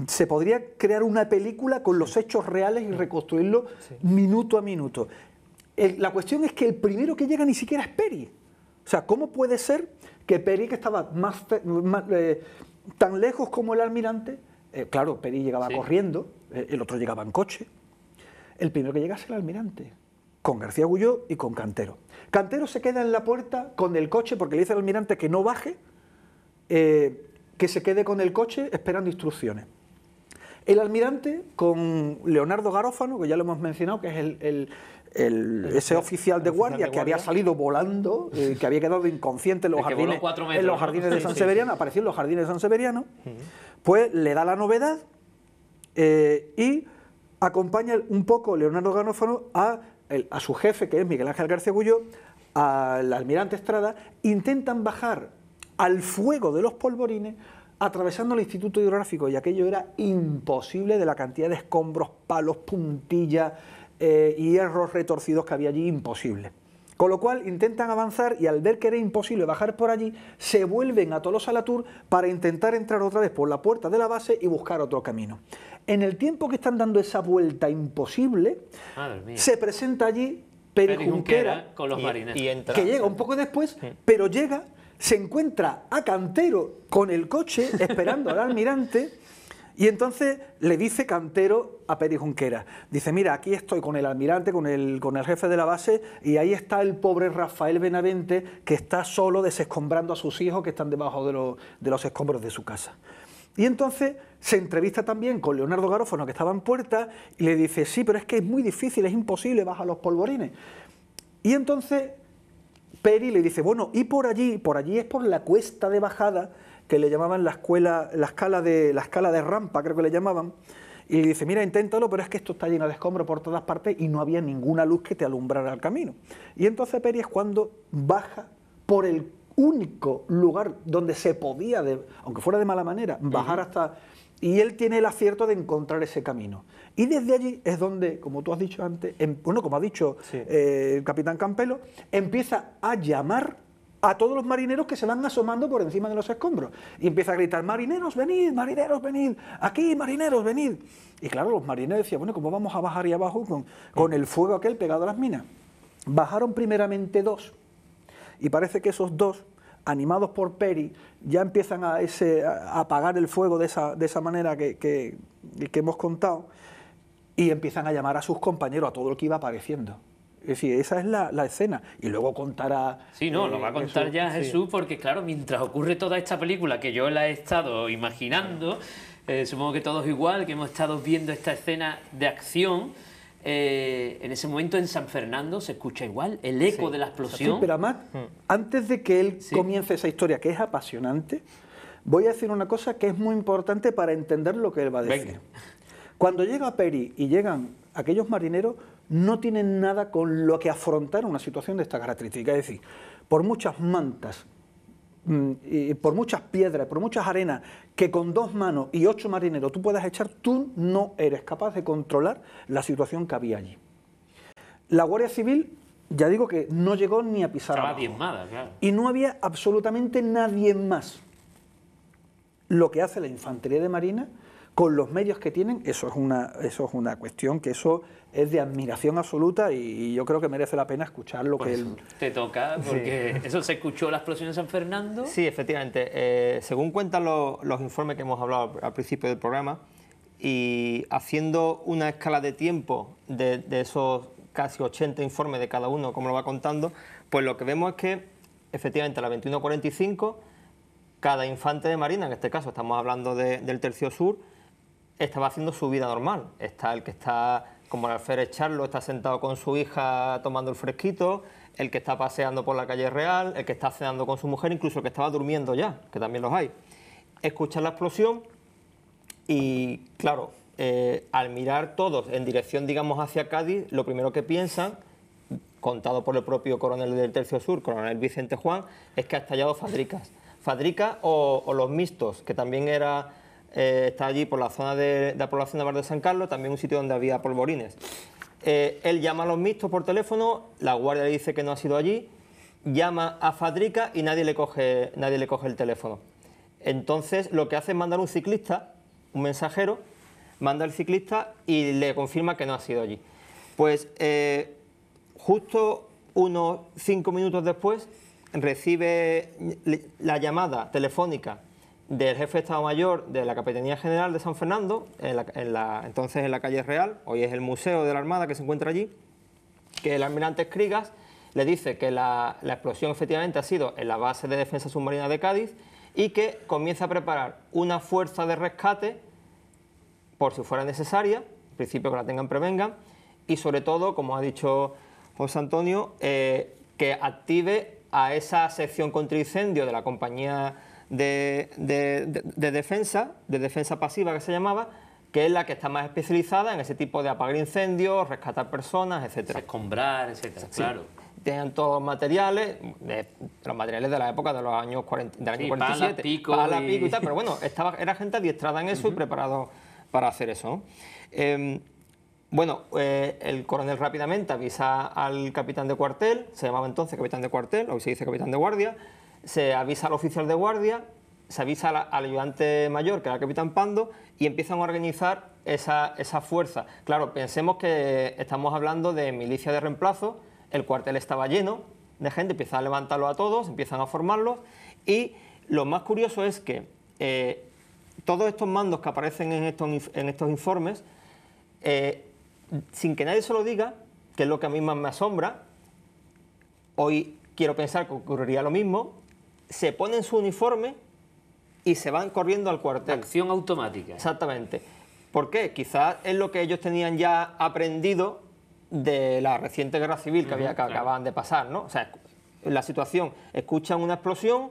Speaker 2: se podría crear una película con los hechos reales y reconstruirlo minuto a minuto. la cuestión es que el primero que llega ni siquiera es Peri. O sea, ¿cómo puede ser que Peri, que estaba eh, tan lejos como el almirante, claro, Peri llegaba corriendo, el otro llegaba en coche, el primero que llega es el almirante con García Gulló y con Cantero. Cantero se queda en la puerta con el coche porque le dice al almirante que no baje, eh, que se quede con el coche esperando instrucciones. El almirante con Leonardo Garófano, que ya lo hemos mencionado, que es el, ese oficial de guardia que había salido volando, eh, que había quedado inconsciente en los, jardines, los jardines de San Severiano, apareció en los jardines de San Severiano, pues le da la novedad eh, y acompaña un poco Leonardo Garófano a a su jefe, que es Miguel Ángel García al almirante Estrada, intentan bajar al fuego de los polvorines atravesando el Instituto Hidrográfico y aquello era imposible de la cantidad de escombros, palos, puntillas, y eh, hierros retorcidos que había allí, imposible. Con lo cual intentan avanzar y al ver que era imposible bajar por allí, se vuelven a Tolosa la para intentar entrar otra vez por la puerta de la base y buscar otro camino. En el tiempo que están dando esa vuelta imposible, se presenta allí Peri, Junquera,
Speaker 1: con los que llega
Speaker 2: un poco después, pero llega, se encuentra a Cantero con el coche esperando al almirante y entonces le dice Cantero a Peri Junquera, dice, mira, aquí estoy con el almirante, con el, con el jefe de la base, y ahí está el pobre Rafael Benavente que está solo desescombrando a sus hijos que están debajo de, de los escombros de su casa. Y entonces se entrevista también con Leonardo Garófono, que estaba en puerta, y le dice, sí, pero es que es muy difícil, es imposible, baja los polvorines. Y entonces Peri le dice, bueno, y por allí, por allí es por la cuesta de bajada, que le llamaban la escuela, la escala de, la escala de rampa, creo que le llamaban, y dice, mira, inténtalo, pero es que esto está lleno de escombros por todas partes y no había ninguna luz que te alumbrara el camino. Y entonces Peri es cuando baja por el único lugar donde se podía, aunque fuera de mala manera, bajar hasta... Y él tiene el acierto de encontrar ese camino. Y desde allí es donde, como tú has dicho antes, em, bueno, como ha dicho eh, el capitán Campelo, empieza a llamar a todos los marineros que se van asomando por encima de los escombros. Y empieza a gritar, marineros, venid, marineros, venid, aquí, marineros, venid. Y claro, los marineros decían, bueno, ¿cómo vamos a bajar ahí abajo con, el fuego aquel pegado a las minas? Bajaron primeramente dos. Y parece que esos dos, animados por Peri, ya empiezan a, ese, apagar el fuego de esa, manera que, que hemos contado y empiezan a llamar a sus compañeros, a todo lo que iba apareciendo. Es esa es la, escena. Y luego contará. Sí, no, lo eh, va a contar ya Jesús,
Speaker 1: porque claro, mientras ocurre toda esta película que yo la he estado imaginando, eh, supongo que todos igual, que hemos estado viendo esta escena de acción. Eh, en ese momento en San Fernando se escucha igual
Speaker 2: el eco de la explosión. pero además, mm. antes de que él comience esa historia que es apasionante, voy a decir una cosa que es muy importante para entender lo que él va a decir. Cuando llega Peri y llegan aquellos marineros, no tienen nada con lo que afrontar una situación de esta característica. Es decir, por muchas mantas, mm, por muchas piedras, por muchas arenas que con dos manos y ocho marineros tú puedas echar, tú no eres capaz de controlar la situación que había allí. La Guardia Civil ya digo que no llegó ni a pisar. Estaba claro. Y no había absolutamente nadie más. Lo que hace la infantería de marina, con los medios que tienen, eso es una, eso es una cuestión que eso es de admiración absoluta y, yo creo que merece la pena escuchar lo que él...
Speaker 1: Te toca, porque eso se escuchó la explosión en San Fernando. Sí, efectivamente. Eh,
Speaker 4: según cuentan los, informes que hemos hablado al principio del programa, y haciendo una escala de tiempo de, esos casi 80 informes de cada uno, como lo va contando, pues lo que vemos es que efectivamente a las 21.45 cada infante de marina, en este caso estamos hablando del tercio sur, estaba haciendo su vida normal. Está el que está como el alférez Charlo está sentado con su hija tomando el fresquito, el que está paseando por la calle real, el que está cenando con su mujer, incluso el que estaba durmiendo ya, que también los hay. Escuchan la explosión y, claro, eh, al mirar todos en dirección, digamos, hacia Cádiz, lo primero que piensan, contado por el propio coronel del Tercio Sur, coronel Vicente Juan, es que ha estallado Fadricas. Fadricas o, o los mixtos, que también era eh, está allí por la zona de, la población de Bar de San Carlos, también un sitio donde había polvorines. Eh, él llama a los mixtos por teléfono, la guardia le dice que no ha sido allí, llama a Fadrica y nadie le coge, nadie le coge el teléfono. Entonces lo que hace es mandar un ciclista, un mensajero, manda al ciclista y le confirma que no ha sido allí. Pues eh, justo unos cinco minutos después recibe la llamada telefónica del jefe de Estado Mayor de la Capitanía General de San Fernando, entonces en la calle Real, hoy es el Museo de la Armada que se encuentra allí, que el almirante Escrigas le dice que la, explosión efectivamente ha sido en la base de defensa submarina de Cádiz y que comienza a preparar una fuerza de rescate por si fuera necesaria, en principio que la tengan prevengan, y sobre todo, como ha dicho José Antonio, eh, que active a esa sección contra incendio de la compañía de, defensa, de defensa pasiva que se llamaba, que es la que está más especializada en ese tipo de apagar incendios, rescatar personas, etcétera. Escombrar, etcétera, claro. ...tenían todos los materiales, los materiales de la época de los años 40, del año 47. Pala, pico, y... tal, pero bueno, estaba, era gente adiestrada en eso y preparado para hacer eso. Em, bueno, eh, el coronel rápidamente avisa al capitán de cuartel, se llamaba entonces capitán de cuartel, hoy se dice capitán de guardia, se avisa al oficial de guardia, se avisa al, ayudante mayor, que era el capitán Pando, y empiezan a organizar esa, fuerza. Claro, pensemos que estamos hablando de milicia de reemplazo, el cuartel estaba lleno de gente, empiezan a levantarlo a todos, empiezan a formarlos, y lo más curioso es que eh, todos estos mandos que aparecen en estos, informes, eh, sin que nadie se lo diga, que es lo que a mí más me asombra, hoy quiero pensar que ocurriría lo mismo, se ponen su uniforme y se van corriendo al cuartel. Acción automática. Exactamente. ¿Por qué? Quizás es lo que ellos tenían ya aprendido de la reciente guerra civil que, había, que acababan de pasar, ¿no? O sea, la situación, escuchan una explosión,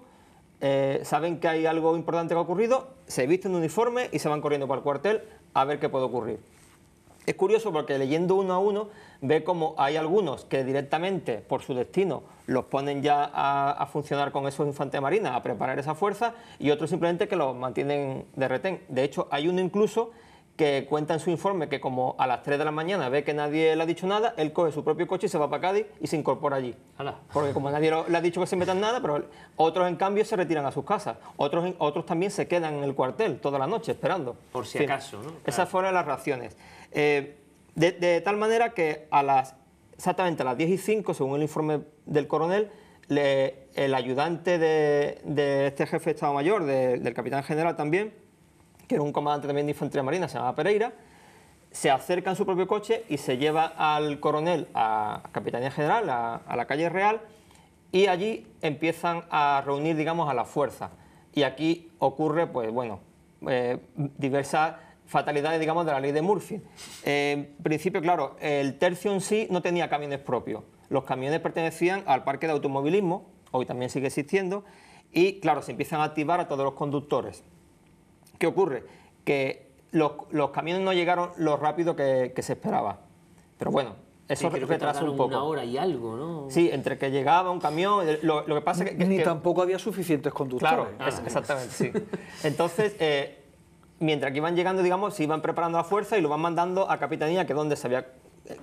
Speaker 4: eh, saben que hay algo importante que ha ocurrido, se visten de uniforme y se van corriendo para el cuartel a ver qué puede ocurrir. Es curioso porque leyendo uno a uno ve como hay algunos que directamente por su destino los ponen ya a, funcionar con esos infantes marina a preparar esa fuerza, y otros simplemente que los mantienen de retén. De hecho, hay uno incluso que cuenta en su informe que como a las 3 de la mañana ve que nadie le ha dicho nada, él coge su propio coche y se va para Cádiz y se incorpora allí. Porque como nadie le ha dicho que se metan nada, pero otros en cambio se retiran a sus casas, otros, otros también se quedan en el cuartel toda la noche esperando. Por si acaso, ¿no? Esas fueron las raciones. Eh, de, tal manera que a las, exactamente a las 10 y 5, según el informe del coronel, el ayudante de, este jefe de Estado Mayor, del capitán general también, que era un comandante también de Infantería Marina, se llamaba Pereira, se acerca en su propio coche y se lleva al coronel a, Capitanía General, a, la calle Real, y allí empiezan a reunir, digamos, a la fuerza. Y aquí ocurre, pues bueno, eh, diversas fatalidades, digamos, de la ley de Murphy. Eh, en principio, claro, el tercio en sí no tenía camiones propios. Los camiones pertenecían al parque de automovilismo, hoy también sigue existiendo, y claro, se empiezan a activar a todos los conductores. ¿Qué ocurre? Que los, camiones no llegaron lo rápido que, se esperaba. Pero bueno, eso un poco. Una hora
Speaker 1: y algo, ¿no?
Speaker 4: Sí, entre que llegaba un camión, lo, que pasa es que, Ni tampoco había suficientes conductores. Claro, ah. exactamente, sí. Entonces, eh, mientras que iban llegando, digamos, se iban preparando la fuerza y lo van mandando a Capitanía, que es donde se había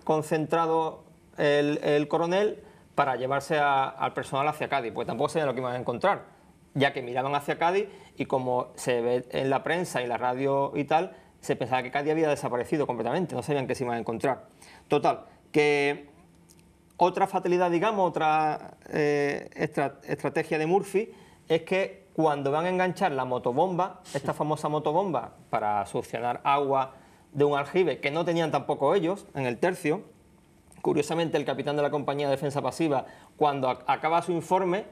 Speaker 4: concentrado el, coronel, para llevarse al personal hacia Cádiz, pues tampoco sabían lo que iban a encontrar, ya que miraban hacia Cádiz y como se ve en la prensa y la radio y tal, se pensaba que Cádiz había desaparecido completamente, no sabían qué se iban a encontrar. Total, que otra fatalidad, digamos, otra eh, estrategia de Murphy es que cuando van a enganchar la motobomba, esta famosa motobomba para solucionar agua de un aljibe que no tenían tampoco ellos en el tercio, curiosamente el capitán de la compañía de defensa pasiva, cuando acaba su informe,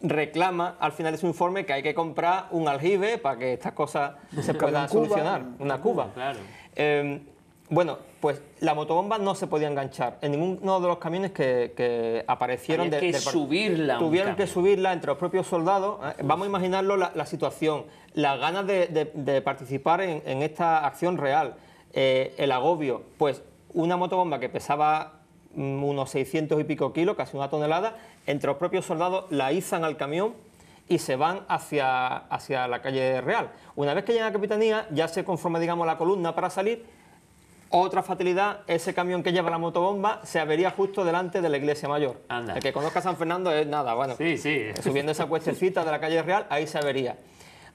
Speaker 4: reclama al final de su informe que hay que comprar un aljibe para que estas cosas se puedan solucionar, una cuba. Claro. Em, bueno, pues la motobomba no se podía enganchar en ninguno de los camiones que, aparecieron. Tuvieron que subirla entre los propios soldados. ¿eh? Vamos a imaginarlo la, situación, las ganas de, participar en, esta acción real, eh, el agobio. Pues una motobomba que pesaba mm, unos 600 y pico kilos, casi una tonelada, entre los propios soldados la izan al camión y se van hacia, hacia la calle Real. Una vez que llegan a la Capitanía, ya se conforma, digamos, la columna para salir otra fatalidad, ese camión que lleva la motobomba se avería justo delante de la iglesia mayor. El que conozca San Fernando es nada, bueno. Sí, sí. Eh, subiendo esa cuestecita de la calle Real, ahí se avería.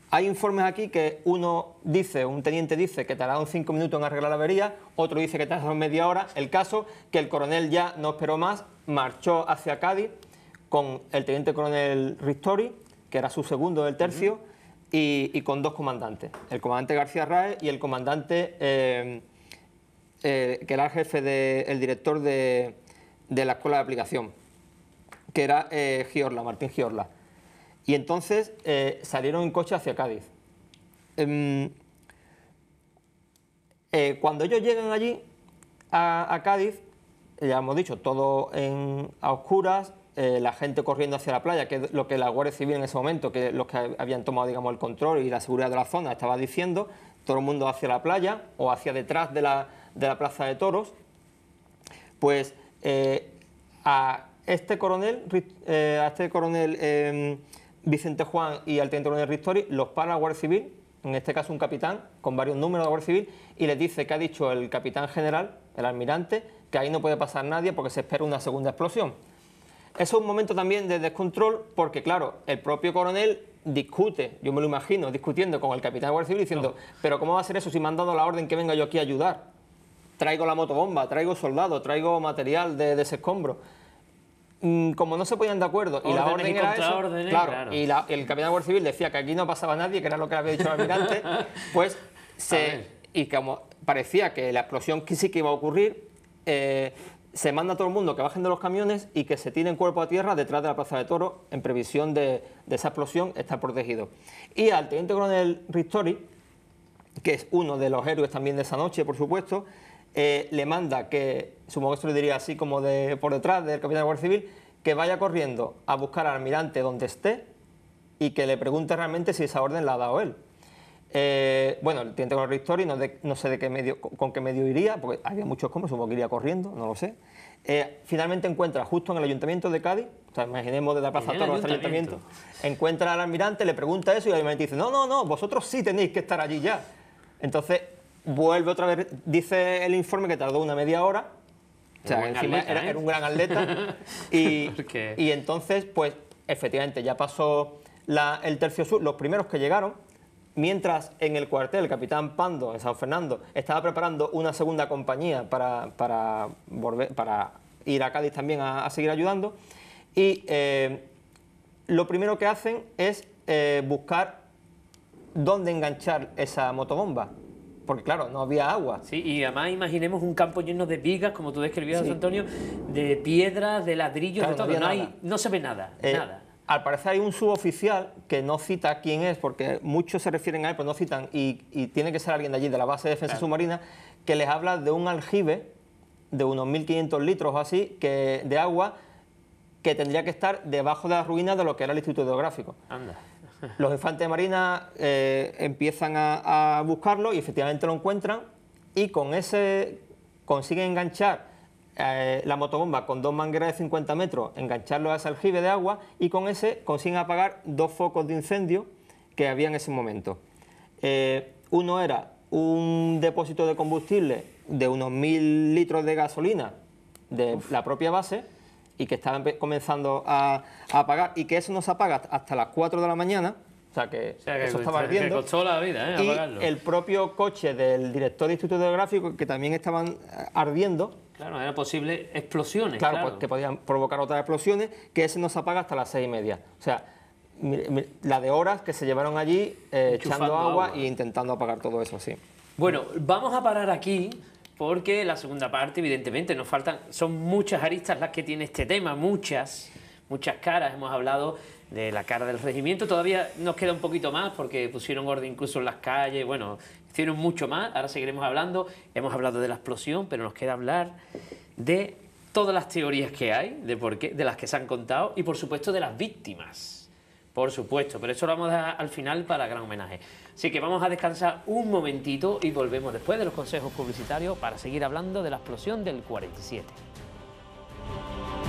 Speaker 4: Hay informes aquí que uno dice, un teniente dice que tardaron cinco minutos en arreglar la avería, otro dice que tardaron media hora. El caso que el coronel ya no esperó más, marchó hacia Cádiz con el teniente coronel Ristori, que era su segundo del tercio, y, con dos comandantes, el comandante García Rae y el comandante... Eh, eh, que era el jefe de, el director de, la escuela de aplicación, que era eh, Giorla, Martín Giorla. Y entonces eh, salieron en coche hacia Cádiz. Em, cuando ellos llegan allí, a, Cádiz, ya hemos dicho, todo en, a oscuras, la gente corriendo hacia la playa, que es lo que la Guardia Civil en ese momento, que los que habían tomado digamos, el control y la seguridad de la zona, estaba diciendo, todo el mundo hacia la playa o hacia detrás de la, de la Plaza de Toros, pues eh, a este coronel, eh, a este coronel em, Vicente Juan y al teniente coronel Ristori los para la Guardia Civil, en este caso un capitán con varios números de Guardia Civil, y les dice que ha dicho el capitán general, el almirante, que ahí no puede pasar nadie porque se espera una segunda explosión. Eso es un momento también de descontrol porque, claro, el propio coronel discute, yo me lo imagino, discutiendo con el capitán de Guardia Civil diciendo, pero ¿cómo va a ser eso si me han dado la orden que venga yo aquí a ayudar? traigo la motobomba, traigo soldado, traigo material de, de ese escombro. Mm, como no se ponían de acuerdo y la orden y era y el capitán de la Guardia Civil decía que aquí no pasaba nadie, que era lo que había dicho el almirante, pues se, y como parecía que la explosión sí que iba a ocurrir, eh, se manda a todo el mundo que bajen de los camiones y que se tiren cuerpo a tierra detrás de la Plaza de toro... en previsión de, de esa explosión estar protegido. Y al teniente coronel Ristori, que es uno de los héroes también de esa noche, por supuesto, eh, le manda que, supongo que esto lo diría así como de por detrás del capitán de la Guardia Civil, que vaya corriendo a buscar al almirante donde esté y que le pregunte realmente si esa orden la ha dado él. Eh, bueno, el teniente con y no, no sé de qué medio, con qué medio iría, porque había muchos como supongo que iría corriendo, no lo sé. Eh, finalmente encuentra justo en el ayuntamiento de Cádiz, imaginemos de la Plaza Toro ayuntamiento, encuentra al almirante, le pregunta eso y el almirante dice, no, no, no, vosotros sí tenéis que estar allí ya. Entonces, vuelve otra vez, dice el informe que tardó una media hora,
Speaker 1: era, ¿eh? un gran atleta, y,
Speaker 4: entonces, pues, efectivamente, ya pasó el tercio sur, los primeros que llegaron, mientras en el cuartel el capitán Pando, en San Fernando, estaba preparando una segunda compañía para, para ir a Cádiz también a, seguir ayudando, y eh, lo primero que hacen es eh, buscar dónde enganchar esa motobomba porque claro, no había agua.
Speaker 1: Sí, y además imaginemos un campo lleno de vigas, como tú describías, Antonio, de piedras, de ladrillos, de todo. No, hay, no, se ve nada, eh, nada. Al parecer hay
Speaker 4: un suboficial que no cita quién es, porque muchos se refieren a él, pero no citan, y, tiene que ser alguien de allí, de la base de defensa submarina, que les habla de un aljibe de unos 1.500 litros o así que, de agua que tendría que estar debajo de las ruinas de lo que era el Instituto Geográfico. Anda. Los infantes de marina eh, empiezan a, buscarlo y efectivamente lo encuentran y con ese consiguen enganchar eh, la motobomba con dos mangueras de 50 metros, engancharlo a ese aljibe de agua y con ese consiguen apagar dos focos de incendio que había en ese momento. Eh, uno era un depósito de combustible de unos mil litros de gasolina de la propia base y que estaban comenzando a, apagar y que eso no se apaga hasta las 4 de la mañana. O sea, que,
Speaker 1: eso estaba ardiendo. costó la vida, ¿eh? Y el
Speaker 4: propio coche del director del Instituto de que también estaban eh, ardiendo.
Speaker 1: Claro, eran posibles explosiones. Claro, pues, que
Speaker 4: podían provocar otras explosiones, que ese no se apaga hasta las seis y media. O sea, la de horas que se llevaron allí eh, echando agua, e intentando apagar todo eso, sí.
Speaker 1: Bueno, vamos a parar aquí porque la segunda parte, evidentemente, nos faltan, son muchas aristas las que tiene este tema, muchas, muchas caras. Hemos hablado de la cara del regimiento, todavía nos queda un poquito más porque pusieron orden incluso en las calles, bueno, hicieron mucho más, ahora seguiremos hablando, hemos hablado de la explosión, pero nos queda hablar de todas las teorías que hay, de, por qué, de las que se han contado y por supuesto de las víctimas, por supuesto, pero eso lo vamos a dejar al final para gran homenaje. Así que vamos a descansar un momentito y volvemos después de los consejos publicitarios para seguir hablando de la explosión del 47.